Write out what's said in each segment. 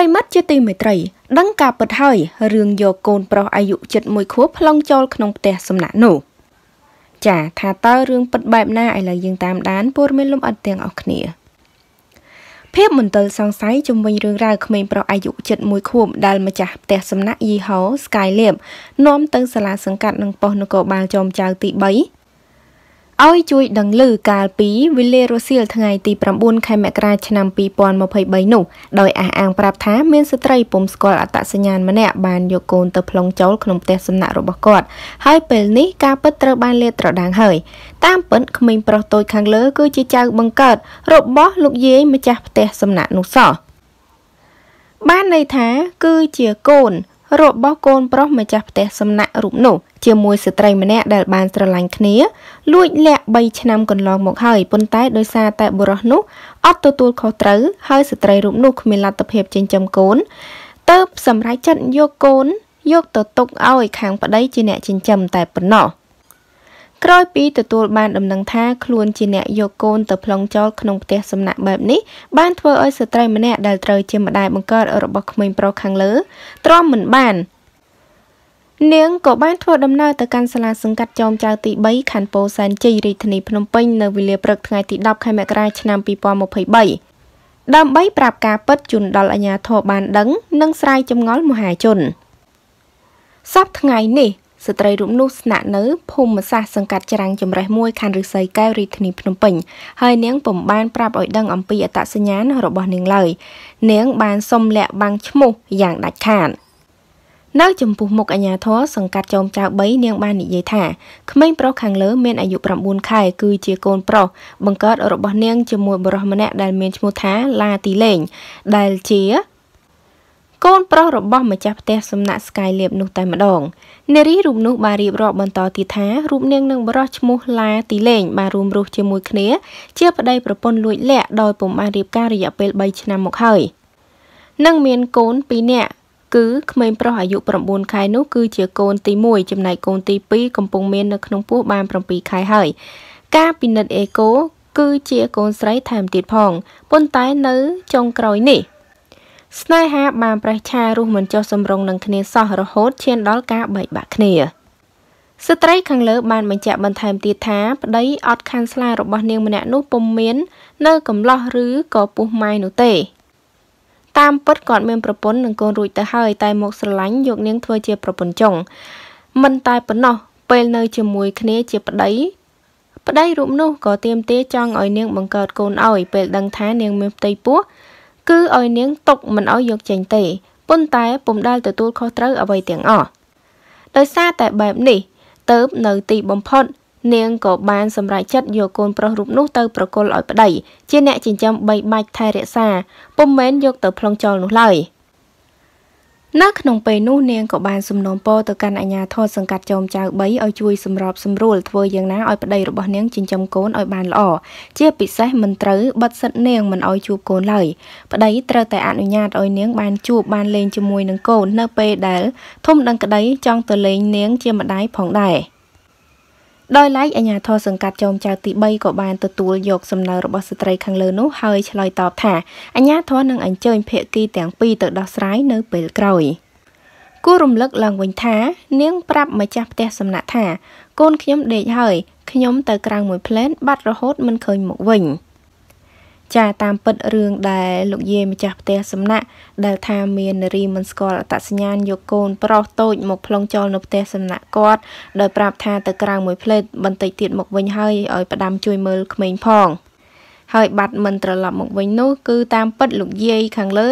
រិមិត្តជាទីមេត្រី ដឹងការពិតហើយរឿងយកកូនប្រុសអាយុ7ខួបប្លង់ចូលក្នុងផ្ទះសំណាក់នោះចាថាតើរឿងពិតបែបណាឥឡូវយើងតាមដានព័ត៌មានលំអិតទាំងអស់គ្នាភាពមន្ទិលសង្ស័យជំវិញរឿងរ៉ាវក្មេងប្រុសអាយុ71ខួបដែលម្ចាស់ផ្ទះសំណាក់យីហោ Skylab នាំទៅសាលាសង្កាត់នឹងប៉ុស្តិ៍នគរបាលចោមចៅទី3ឲ្យជួយដឹងឮកាលពីវេលារសៀលថ្ងៃទី9ខែមករាឆ្នាំ2023នោះដោយអះអាងប្រាប់ថាមានស្ត្រីពុំស្គាល់អត្តសញ្ញាណម្នាក់បានយកកូនទៅប្លង់ចូលក្នុងផ្ទះសំណាក់របស់គាត់ហើយពេលនេះការពិតត្រូវបានលាតត្រដាងហើយតាមពិតក្មេងប្រុសតូចខាងលើគឺជាចៅបង្កើតរបស់លោកយាយម្ចាស់ផ្ទះសំណាក់នោះសោះបានន័យថាគឺជាកូនរបស់កូនប្រុសម្ចាស់ផ្ទះសំណាក់រូបនោះ ជាមួយស្ត្រីម្នាក់ដែលបានស្រឡាញ់គ្នា លួចលាក់3ឆ្នាំកន្លងមកហើយប៉ុន្តែដោយសារតែបុរសនោះអត់ទទួលខុសត្រូវហើយស្ត្រីរូបនោះគ្មានលទ្ធភាពចិញ្ចឹមកូន ទៅសម្រេចចិត្តយកកូន យកទៅទុកឲ្យ ខាងប្តីជាអ្នកចិញ្ចឹមតែប៉ុណ្ណោះក្រោយពីទទួលបានដំណឹងថាខ្លួនជាអ្នកយកកូនទៅប្លង់ចោលក្នុងផ្ទះសំណាក់បែបនេះបានធ្វើឲ្យស្ត្រីម្នាក់ដែលត្រូវជាម្ដាយបង្កើតរបស់ក្មេងប្រុសខាងលើទ្រាំមិនបាននាងក៏បានធ្វើដំណើរទៅកាន់សាលាសង្កាត់ចោមចៅទី3ខណ្ឌពោធិ៍សែនជ័យរាជធានីភ្នំពេញ នៅវេលាព្រឹកថ្ងៃទី10ខែមករាឆ្នាំ2023ដើម្បីប្រាប់ការពិតជូនដល់អាជ្ញាធរបានដឹង និងស្រាយចម្ងល់មហាជនសប្តាហ៍ថ្ងៃនេះស្ត្រីរូបនោះស្នាក់នៅភូមិសាស្ត្រសង្កាត់ច្រាំងចម្រេះមួយខណ្ឌរិស័យកែវរាជធានីភ្នំពេញហើយនាងពុំបានប្រាប់ឲ្យដឹងអំពីអត្តសញ្ញាណរបស់នាងឡើយនាងបានសុំលាក់បាំងឈ្មោះយ៉ាងដាច់ខាតនៅចំពោះមុខអាជ្ញាធរសង្កាត់ចោមចៅ3នាងបាននិយាយថាក្មេងប្រុសខាងលើមានអាយុ9ខែ គឺជាកូនប្រុសបង្កើតរបស់នាងជាមួយបុរសម្នាក់ដែលមានឈ្មោះថាឡាទីលេង ដែលជាកូនប្រុសរបស់ម្ចាស់ផ្ទះសំណាក់ស្កាយលៀបនោះតែម្ដងនារីរូបនោះបានរៀបរាប់បន្តទៀតថារូបនាងនឹងបរោះឈ្មោះឡាទីលេងបានរួមរស់ជាមួយគ្នា ជាប្តីប្រពន្ធលួចលាក់ដោយពុំបានរៀបការរយៈពេល3ឆ្នាំមកហើយនឹងមានកូន2នាក់គឺក្មេងប្រុសអាយុ9ខែនោះគឺជាកូនទី1ចំណែកកូនទី2កំពុងមាននៅក្នុងពោះបាន7ខែហើយ ការពិនិត្យអេកូគឺជាកូនស្រីថែមទៀតផងប៉ុន្តែនៅចុងក្រោយនេះស្នេហាបានប្រេះឆារស់មិនចុះសម្រុងនឹងគ្នាសោះរហូតឈានដល់ការបែកបាក់គ្នា ស្ត្រីខាងលើបានបញ្ជាក់បន្ថែមទៀតថាប្តីអត់ខាន់ស្លារបស់ នាងម្នាក់នោះពុំមាន នៅកំឡោះឬក៏ពុះម៉ាយនោះទេតាមពិតគាត់មានប្រពន្ធនិងកូនរួចទៅហើយតែមកស្រឡាញ់យកនាងធ្វើជាប្រពន្ធចុងមិនតែប៉ុណ្ណោះពេលនៅជាមួយគ្នាជាប្តីប្តីរូបនោះក៏ទៀមទាចង់ឲ្យនាង បង្កើតកូនឲ្យ ពេលដឹងថានាងមានផ្ទៃពោះគឺឲ្យនាងຕົកមិនឲ្យយកចេញទេប៉ុន្តែពុំដែលទទួលខុសត្រូវអ្វីទាំងអស់ដោយសារតែបែបនេះ ទៅនៅទីបំផុតនាងក៏បាន សម្រេចចិត្តយកកូនប្រុសរូបនោះទៅប្រគល់ឲ្យប្តីជាអ្នកចិញ្ចឹមបីបាច់ថែរក្សាពុំមែនយកទៅប្លង់ចោលនោះឡើយ។នៅក្នុងពេលនោះនាងក៏បានសំណូមពរទៅកាន់អាជ្ញាធរសង្កាត់ចោមចៅ3ឲ្យជួយសម្របសម្រួលធ្វើយ៉ាងណាឲ្យប្តីរបស់នាងចិញ្ចឹមកូនឲ្យបានល្អជាពិសេសមិនត្រូវបិទសិទ្ធនាងមិនឲ្យជួបកូនឡើយប្តីត្រូវតែអនុញ្ញាតឲ្យនាងបានជួបបានលេងជាមួយនឹងកូននៅពេលដែលធំដឹងក្តីចង់ទៅលេងនាងជាម្ដាយផងដែរដោយឡែកអាជ្ញាធរសង្កាត់ចោមចៅទី3ក៏បានទទួលយក សំណើរបស់ស្ត្រីខាងលើនោះហើយឆ្លើយតបថាអាជ្ញាធរនឹងអញ្ជើញភាគីទាំងពីរទៅដោះស្រាយនៅពេលក្រោយគូរំលឹកឡើងវិញថានាង ប្រាប់ម្ចាស់ផ្ទះសំណាក់ថាកូនខ្ញុំដេកហើយខ្ញុំទៅក្រៅមួយភ្លែនបាត់រហូត មិនឃើញមកវិញ។ចាតាមពិតរឿងដែលលោកយាយម្ចាស់ផ្ទះសំណាក់ដែលថាមាននារីមិនស្គាល់អត្តសញ្ញាណយកកូនប្រុសតូចមកផ្លង់ចោលនៅផ្ទះសំណាក់គាត់ដោយប្រាប់ថាទៅក្រៅមួយផ្លេតបន្តិចទៀតមកវិញហើយឲ្យផ្ដាំជួយមើលក្មេងផងហើយបាត់មិនត្រឡប់មកវិញនោះគឺតាមពិតលោកយាយខាងលើ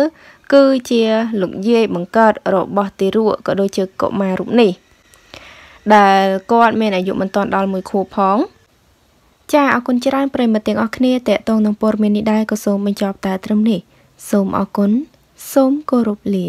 គឺជាលោកយាយបង្កើតរបស់ទីរក់ក៏ដូចជាកុមាររូបនេះដែលគាត់មានអាយុមិនទាន់ដល់1ខួបផងចាអរគុណច្រើនប្រិមត្តទាំងអស់គ្នាតេតងនឹងព័ត៌មាននេះដែរក៏សូមបញ្ចប់តែត្រឹមនេះសូមអរគុណសូមគោរពលា